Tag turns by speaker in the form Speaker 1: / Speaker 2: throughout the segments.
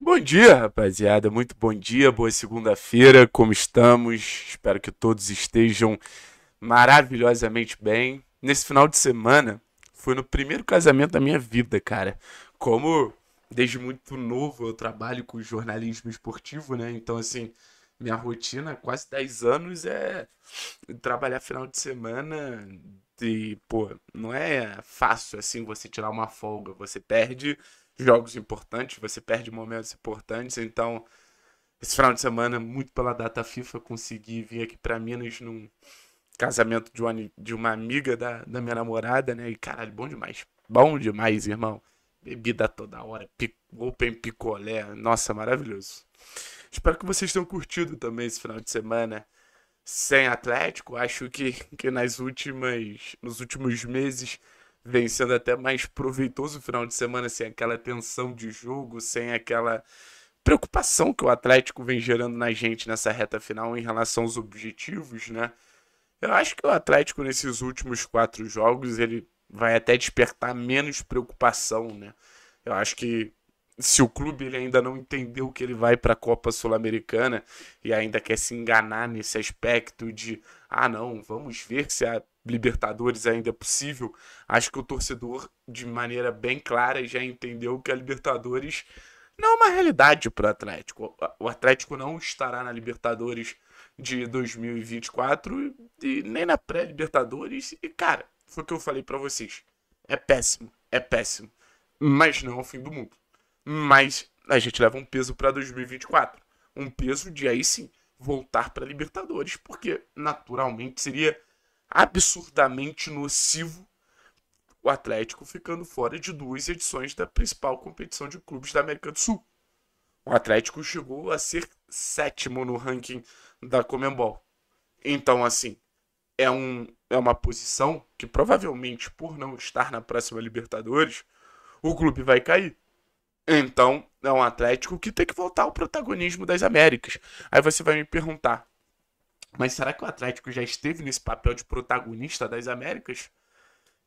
Speaker 1: Bom dia, rapaziada. Muito bom dia, boa segunda-feira. Como estamos? Espero que todos estejam maravilhosamente bem. Nesse final de semana, foi no primeiro casamento da minha vida, cara. Como desde muito novo eu trabalho com jornalismo esportivo, né? Então, assim, minha rotina, quase 10 anos, é trabalhar final de semana. E, pô, não é fácil assim você tirar uma folga. Você perde jogos importantes, você perde momentos importantes. Então, esse final de semana, muito pela data FIFA, consegui vir aqui para Minas num casamento de uma, de uma amiga da, da minha namorada, né? E caralho, bom demais. Bom demais, irmão. Bebida toda hora, pic, open picolé, nossa, maravilhoso. Espero que vocês tenham curtido também esse final de semana sem Atlético. Acho que, que nas últimas, nos últimos meses vem sendo até mais proveitoso o final de semana sem aquela tensão de jogo, sem aquela preocupação que o Atlético vem gerando na gente nessa reta final em relação aos objetivos, né? Eu acho que o Atlético nesses últimos quatro jogos ele vai até despertar menos preocupação, né? Eu acho que se o clube ele ainda não entendeu que ele vai para a Copa Sul-Americana e ainda quer se enganar nesse aspecto de ah não, vamos ver se a Libertadores ainda é possível, acho que o torcedor, de maneira bem clara, já entendeu que a Libertadores não é uma realidade para o Atlético. O Atlético não estará na Libertadores de 2024 e nem na pré-Libertadores. E, cara, foi o que eu falei para vocês. É péssimo, é péssimo. Mas não é o fim do mundo. Mas a gente leva um peso para 2024. Um peso de aí sim voltar para Libertadores, porque naturalmente seria absurdamente nocivo, o Atlético ficando fora de duas edições da principal competição de clubes da América do Sul. O Atlético chegou a ser sétimo no ranking da Comembol. Então, assim, é, um, é uma posição que provavelmente, por não estar na próxima Libertadores, o clube vai cair. Então, é um Atlético que tem que voltar ao protagonismo das Américas. Aí você vai me perguntar, mas será que o Atlético já esteve nesse papel de protagonista das Américas?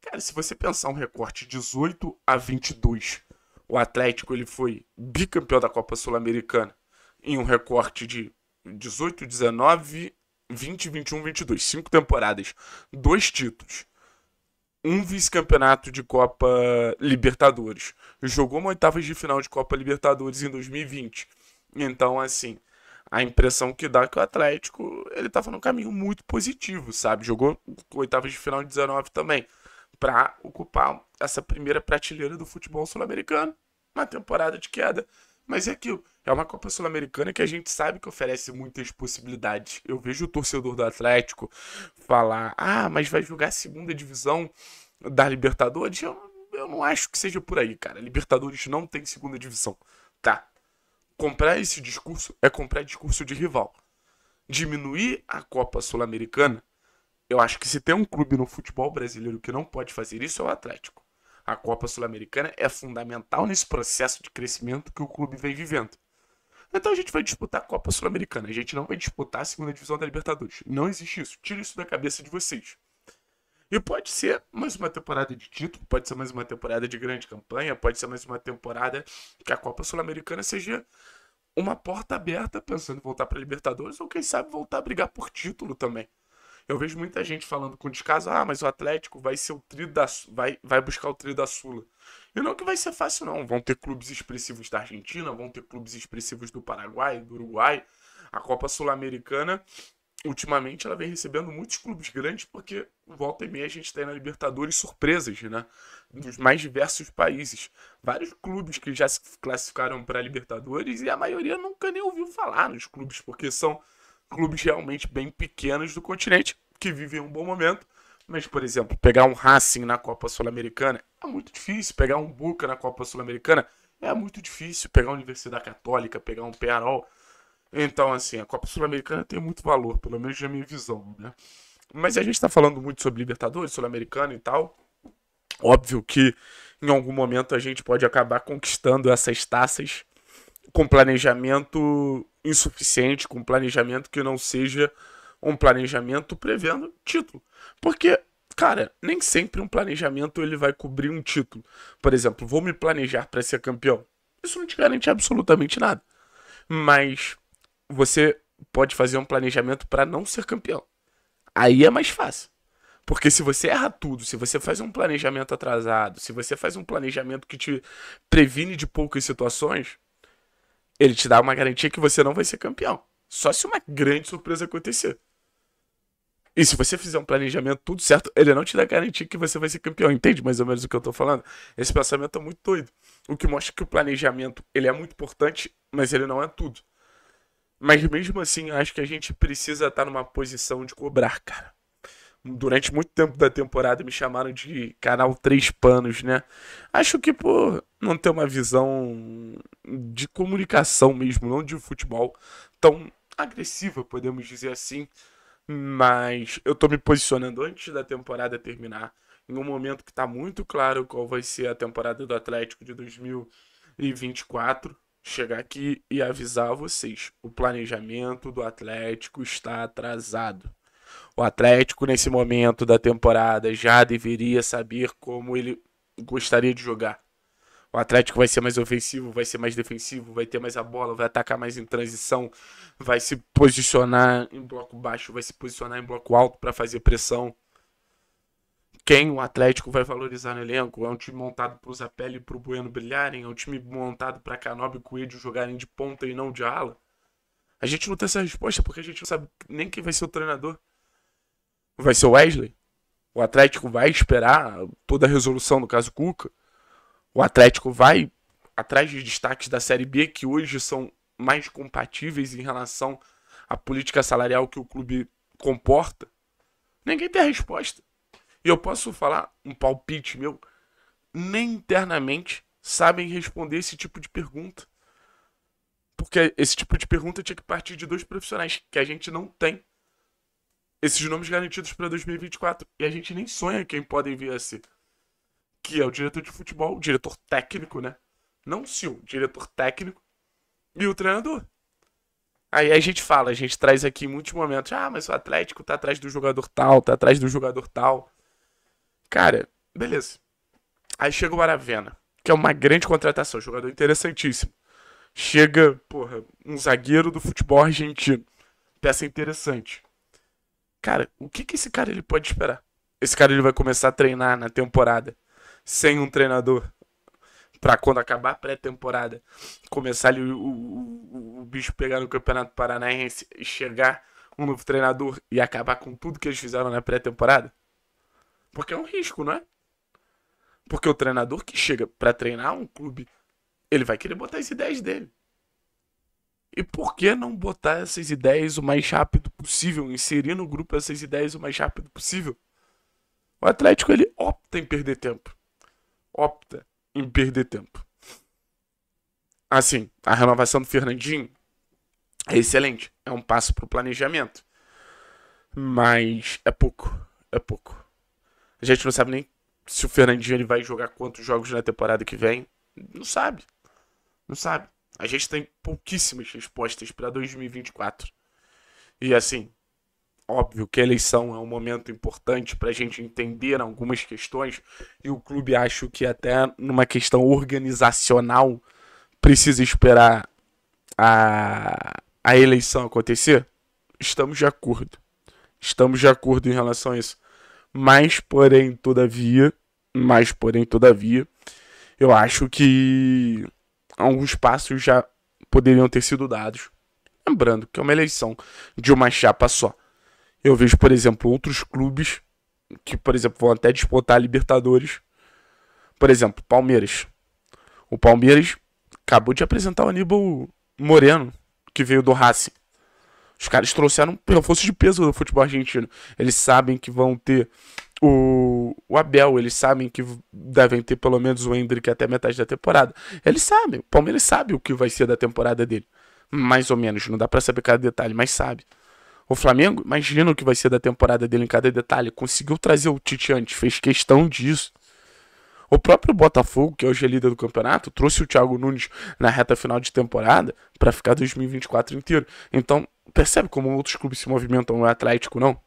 Speaker 1: Cara, se você pensar um recorte 18 a 22, o Atlético ele foi bicampeão da Copa Sul-Americana em um recorte de 18, 19, 20, 21, 22, cinco temporadas, dois títulos um vice-campeonato de Copa Libertadores. Jogou uma oitava de final de Copa Libertadores em 2020. Então, assim, a impressão que dá é que o Atlético ele estava num caminho muito positivo, sabe? Jogou oitavas de final de 19 também, para ocupar essa primeira prateleira do futebol sul-americano. Uma temporada de queda. Mas é aquilo, é uma Copa Sul-Americana que a gente sabe que oferece muitas possibilidades. Eu vejo o torcedor do Atlético falar: ah, mas vai jogar a segunda divisão da Libertadores? Eu, eu não acho que seja por aí, cara. Libertadores não tem segunda divisão, tá? comprar esse discurso é comprar discurso de rival. Diminuir a Copa Sul-Americana, eu acho que se tem um clube no futebol brasileiro que não pode fazer isso é o Atlético. A Copa Sul-Americana é fundamental nesse processo de crescimento que o clube vem vivendo. Então a gente vai disputar a Copa Sul-Americana, a gente não vai disputar a segunda divisão da Libertadores. Não existe isso. Tira isso da cabeça de vocês. E pode ser mais uma temporada de título, pode ser mais uma temporada de grande campanha, pode ser mais uma temporada que a Copa Sul-Americana seja uma porta aberta pensando em voltar para Libertadores ou quem sabe voltar a brigar por título também. Eu vejo muita gente falando com descaso, ah, mas o Atlético vai ser o tri da vai vai buscar o tri da Sula. E não que vai ser fácil não, vão ter clubes expressivos da Argentina, vão ter clubes expressivos do Paraguai, do Uruguai. A Copa Sul-Americana ultimamente ela vem recebendo muitos clubes grandes, porque volta e meia a gente tem na Libertadores surpresas, né? Dos mais diversos países. Vários clubes que já se classificaram para a Libertadores e a maioria nunca nem ouviu falar nos clubes, porque são clubes realmente bem pequenos do continente, que vivem um bom momento. Mas, por exemplo, pegar um Racing na Copa Sul-Americana é muito difícil. Pegar um Boca na Copa Sul-Americana é muito difícil. Pegar a Universidade Católica, pegar um Penarol então, assim, a Copa Sul-Americana tem muito valor, pelo menos na minha visão, né? Mas a gente está falando muito sobre Libertadores, Sul-Americana e tal. Óbvio que em algum momento a gente pode acabar conquistando essas taças com planejamento insuficiente, com planejamento que não seja um planejamento prevendo título. Porque, cara, nem sempre um planejamento ele vai cobrir um título. Por exemplo, vou me planejar para ser campeão. Isso não te garante absolutamente nada. Mas você pode fazer um planejamento para não ser campeão. Aí é mais fácil. Porque se você erra tudo, se você faz um planejamento atrasado, se você faz um planejamento que te previne de poucas situações, ele te dá uma garantia que você não vai ser campeão. Só se uma grande surpresa acontecer. E se você fizer um planejamento tudo certo, ele não te dá garantia que você vai ser campeão. Entende mais ou menos o que eu tô falando? Esse pensamento é muito doido. O que mostra que o planejamento ele é muito importante, mas ele não é tudo. Mas mesmo assim, acho que a gente precisa estar tá numa posição de cobrar, cara. Durante muito tempo da temporada me chamaram de canal Três Panos, né? Acho que por não ter uma visão de comunicação mesmo, não de futebol tão agressiva, podemos dizer assim. Mas eu tô me posicionando antes da temporada terminar, em um momento que tá muito claro qual vai ser a temporada do Atlético de 2024 chegar aqui e avisar vocês: o planejamento do Atlético está atrasado. O Atlético, nesse momento da temporada, já deveria saber como ele gostaria de jogar. O Atlético vai ser mais ofensivo, vai ser mais defensivo, vai ter mais a bola, vai atacar mais em transição, vai se posicionar em bloco baixo, vai se posicionar em bloco alto para fazer pressão quem o Atlético vai valorizar no elenco. É um time montado para o Zapelli e para o Bueno brilharem, é um time montado para Canobi e Coelho jogarem de ponta e não de ala. A gente não tem essa resposta porque a gente não sabe nem quem vai ser o treinador. Vai ser o Wesley? O Atlético vai esperar toda a resolução do caso Cuca? O Atlético vai atrás de destaques da Série B que hoje são mais compatíveis em relação à política salarial que o clube comporta? Ninguém tem a resposta. E eu posso falar um palpite meu, nem internamente sabem responder esse tipo de pergunta. Porque esse tipo de pergunta tinha que partir de dois profissionais que a gente não tem. Esses nomes garantidos para 2024 e a gente nem sonha quem podem vir a ser. Que é o diretor de futebol, o diretor técnico, né? Não se o diretor técnico e o treinador. Aí a gente fala, a gente traz aqui em muitos momentos, ah, mas o Atlético tá atrás do jogador tal, tá atrás do jogador tal. Cara, beleza. Aí chega o Aravena, que é uma grande contratação, jogador interessantíssimo. Chega, porra, um zagueiro do futebol argentino. Peça interessante. Cara, o que, que esse cara ele pode esperar? Esse cara ele vai começar a treinar na temporada sem um treinador para quando acabar a pré-temporada, começar ali o, o, o, o, bicho pegar no Campeonato Paranaense e chegar um novo treinador e acabar com tudo que eles fizeram na pré-temporada? Porque é um risco, não é? Porque o treinador que chega para treinar um clube, ele vai querer botar as ideias dele. E por que não botar essas ideias o mais rápido possível? Inserir no grupo essas ideias o mais rápido possível? O Atlético ele opta em perder tempo. Opta em perder tempo. Assim, a renovação do Fernandinho é excelente. É um passo para o planejamento. Mas é pouco. É pouco. A gente não sabe nem se o Fernandinho ele vai jogar quantos jogos na temporada que vem. Não sabe. Não sabe. A gente tem pouquíssimas respostas para 2024. E assim, óbvio que a eleição é um momento importante para a gente entender algumas questões e o clube acho que até numa questão organizacional precisa esperar a, a eleição acontecer. Estamos de acordo. Estamos de acordo em relação a isso. Mas, porém, todavia, mas, porém, todavia, eu acho que alguns passos já poderiam ter sido dados. Lembrando que é uma eleição de uma chapa só. Eu vejo, por exemplo, outros clubes que, por exemplo, vão até disputar a Libertadores. Por exemplo, Palmeiras. O Palmeiras acabou de apresentar o Aníbal Moreno, que veio do Racing. Os caras trouxeram força de peso do futebol argentino. Eles sabem que vão ter o, o Abel, eles sabem que devem ter pelo menos o Hendrick até metade da temporada. Eles sabem, o Palmeiras sabe o que vai ser da temporada dele. Mais ou menos, não dá para saber cada detalhe, mas sabe. O Flamengo, imagina o que vai ser da temporada dele em cada detalhe. Conseguiu trazer o Tite antes, fez questão disso. O próprio Botafogo, que hoje é líder do campeonato, trouxe o Thiago Nunes na reta final de temporada para ficar 2024 inteiro. Então, Percebe como outros clubes se movimentam no é Atlético, não?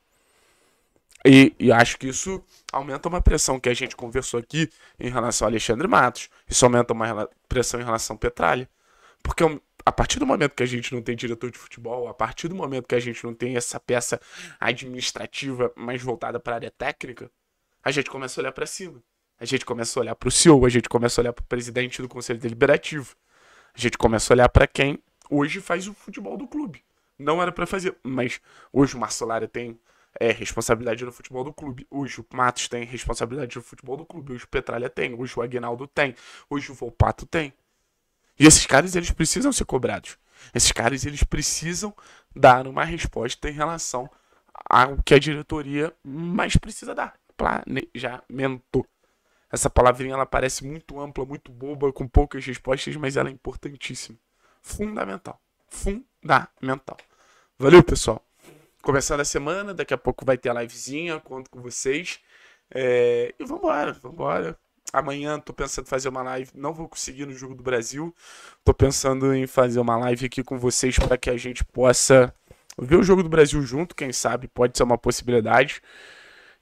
Speaker 1: E, e, acho que isso aumenta uma pressão que a gente conversou aqui em relação a Alexandre Matos. Isso aumenta uma pressão em relação a Petralha. Porque é a partir do momento que a gente não tem diretor de futebol, a partir do momento que a gente não tem essa peça administrativa mais voltada para a área técnica, a gente começa a olhar para cima. A gente começa a olhar para o CEO, a gente começa a olhar para o presidente do Conselho Deliberativo. A gente começa a olhar para quem hoje faz o futebol do clube não era para fazer. Mas hoje o Marcelário tem é, responsabilidade no futebol do clube. Hoje o Matos tem responsabilidade no futebol do clube. Hoje o Petralha tem. Hoje o Aguinaldo tem. Hoje o Volpato tem. E esses caras, eles precisam ser cobrados. Esses caras, eles precisam dar uma resposta em relação ao que a diretoria mais precisa dar. Planejamento. Essa palavrinha, ela parece muito ampla, muito boba, com poucas respostas, mas ela é importantíssima. Fundamental. Fundamental da mental. Valeu, pessoal. Começando a semana, daqui a pouco vai ter a livezinha, conto com vocês. É, e vambora, vambora. Amanhã tô pensando em fazer uma live, não vou conseguir no Jogo do Brasil. Tô pensando em fazer uma live aqui com vocês para que a gente possa ver o Jogo do Brasil junto, quem sabe, pode ser uma possibilidade.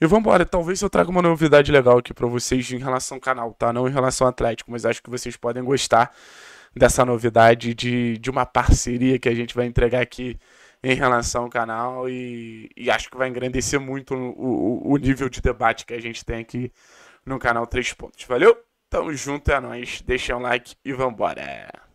Speaker 1: E vambora, talvez eu traga uma novidade legal aqui para vocês em relação ao canal, tá? Não em relação ao Atlético, mas acho que vocês podem gostar dessa novidade, de, de uma parceria que a gente vai entregar aqui em relação ao canal e, e acho que vai engrandecer muito o, o, o nível de debate que a gente tem aqui no canal Três Pontos. Valeu? Tamo junto, é nóis. Deixa um like e vambora.